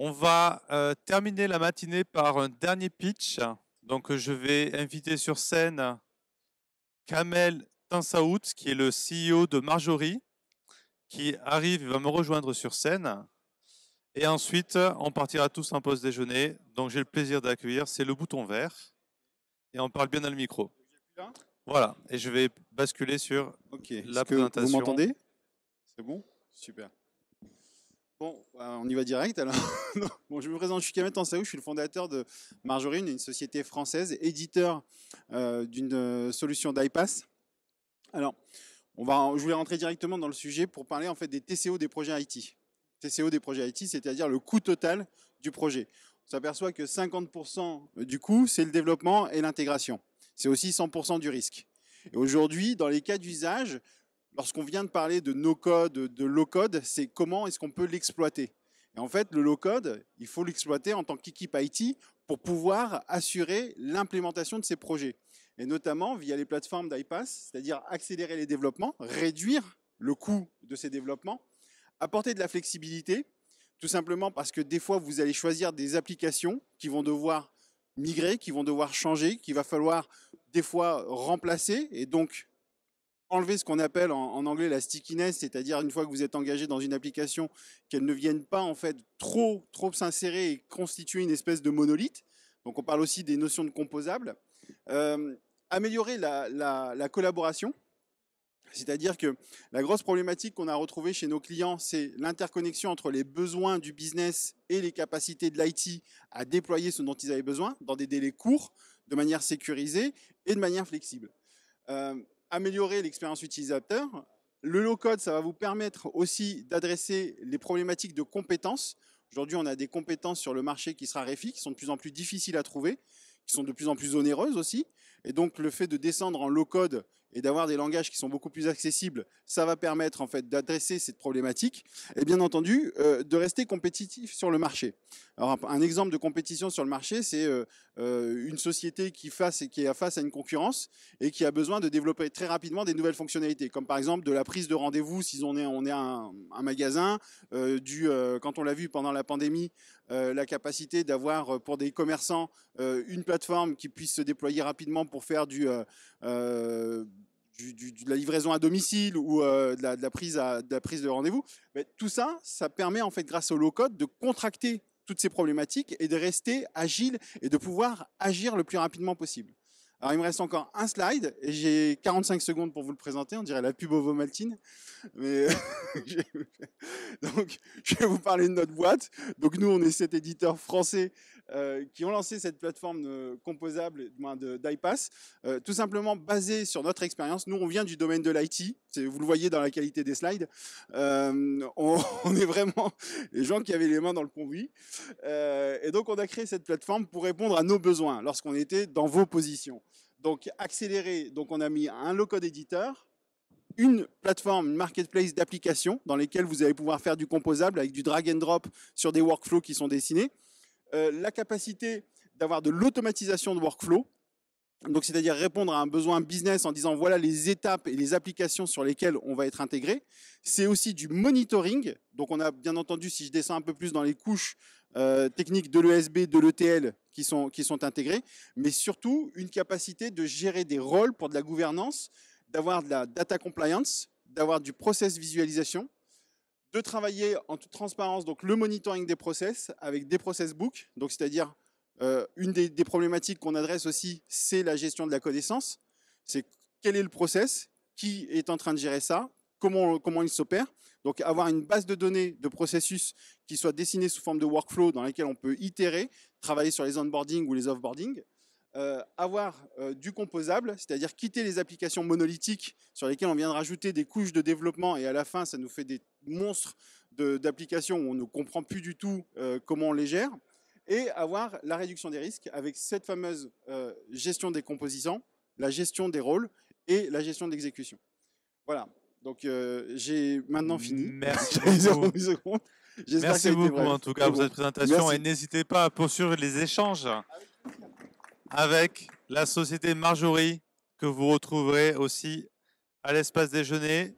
On va euh, terminer la matinée par un dernier pitch. Donc, je vais inviter sur scène Kamel Tansaout, qui est le CEO de Marjorie, qui arrive et va me rejoindre sur scène. Et ensuite, on partira tous en pause déjeuner. Donc, j'ai le plaisir d'accueillir, c'est le bouton vert. Et on parle bien dans le micro. Voilà. Et je vais basculer sur la présentation. Que vous m'entendez C'est bon Super. Bon, euh, on y va direct alors. je me présente, je suis Kamel Tansaou, je suis le fondateur de Marjorine, une société française, éditeur euh, d'une euh, solution d'iPass. Alors, on va, je voulais rentrer directement dans le sujet pour parler en fait des TCO des projets IT. TCO des projets IT, c'est-à-dire le coût total du projet. On s'aperçoit que 50% du coût, c'est le développement et l'intégration. C'est aussi 100% du risque. Et aujourd'hui, dans les cas d'usage, lorsqu'on vient de parler de no-code, de low-code, c'est comment est-ce qu'on peut l'exploiter. Et en fait, le low-code, il faut l'exploiter en tant qu'équipe IT pour pouvoir assurer l'implémentation de ces projets. Et notamment via les plateformes d'iPass, c'est-à-dire accélérer les développements, réduire le coût de ces développements, apporter de la flexibilité, tout simplement parce que des fois, vous allez choisir des applications qui vont devoir migrer, qui vont devoir changer, qu'il va falloir des fois remplacer. Et donc, enlever ce qu'on appelle en, anglais la stickiness, c'est-à-dire une fois que vous êtes engagé dans une application, qu'elle ne vienne pas en fait trop trop s'insérer et constituer une espèce de monolithe. Donc on parle aussi des notions de composables. Euh, améliorer la, collaboration, c'est-à-dire que la grosse problématique qu'on a retrouvée chez nos clients, c'est l'interconnexion entre les besoins du business et les capacités de l'IT à déployer ce dont ils avaient besoin dans des délais courts, de manière sécurisée et de manière flexible. Euh, améliorer l'expérience utilisateur. Le low-code, ça va vous permettre aussi d'adresser les problématiques de compétences. Aujourd'hui, on a des compétences sur le marché qui sera réfi, qui sont de plus en plus difficiles à trouver, qui sont de plus en plus onéreuses aussi. Et donc le fait de descendre en low-code et d'avoir des langages qui sont beaucoup plus accessibles, ça va permettre en fait d'adresser cette problématique et bien entendu euh, de rester compétitif sur le marché. Alors un exemple de compétition sur le marché, c'est euh, euh, une société qui, face, qui est face à une concurrence et qui a besoin de développer très rapidement des nouvelles fonctionnalités, comme par exemple de la prise de rendez-vous si on est on est un, magasin, du quand on l'a vu pendant la pandémie, la capacité d'avoir pour des commerçants une plateforme qui puisse se déployer rapidement pour pour faire euh, euh, du, de la livraison à domicile ou euh, de, la, prise de la prise de rendez-vous. tout ça, ça permet en fait, grâce au low-code, de contracter toutes ces problématiques et de rester agile et de pouvoir agir le plus rapidement possible. Alors, il me reste encore un slide et j'ai 45 secondes pour vous le présenter. On dirait la pub maltine Mais donc, je vais vous parler de notre boîte. Donc, nous, on est cet éditeur français euh, qui ont lancé cette plateforme euh, composable d'iPass, euh, tout simplement basée sur notre expérience. Nous, on vient du domaine de l'IT, vous le voyez dans la qualité des slides. on, est vraiment les gens qui avaient les mains dans le conduit. et donc, on a créé cette plateforme pour répondre à nos besoins lorsqu'on était dans vos positions. Donc, accéléré, donc on a mis un low-code éditeur, une plateforme, une marketplace d'applications dans lesquelles vous allez pouvoir faire du composable avec du drag and drop sur des workflows qui sont dessinés. Euh, la capacité d'avoir de l'automatisation de workflow. Donc, c'est-à-dire répondre à un besoin business en disant voilà les étapes et les applications sur lesquelles on va être intégré. C'est aussi du monitoring. Donc, on a bien entendu, si je descends un peu plus dans les couches euh, techniques de l'ESB, de l'ETL qui sont, qui sont intégrées, mais surtout une capacité de gérer des rôles pour de la gouvernance, d'avoir de la data compliance, d'avoir du process visualisation, de travailler en toute transparence donc le monitoring des process avec des process book, donc c'est-à-dire euh, une des, problématiques qu'on adresse aussi, c'est la gestion de la connaissance. C'est quel est le process, qui est en train de gérer ça, comment, comment il s'opère. Donc avoir une base de données de processus qui soit dessinée sous forme de workflow dans laquelle on peut itérer, travailler sur les onboarding ou les offboarding. Euh, avoir euh, du composable, c'est-à-dire quitter les applications monolithiques sur lesquelles on vient de rajouter des couches de développement et à la fin, ça nous fait des monstres d'applications où on ne comprend plus du tout euh, comment on les gère, et avoir la réduction des risques avec cette fameuse gestion des composants, la gestion des rôles et la gestion d'exécution. Voilà, donc j'ai maintenant fini. Merci. Merci beaucoup en tout cas pour cette présentation et n'hésitez pas à poursuivre les échanges. Ah avec la société Marjorie que vous retrouverez aussi à l'espace déjeuner.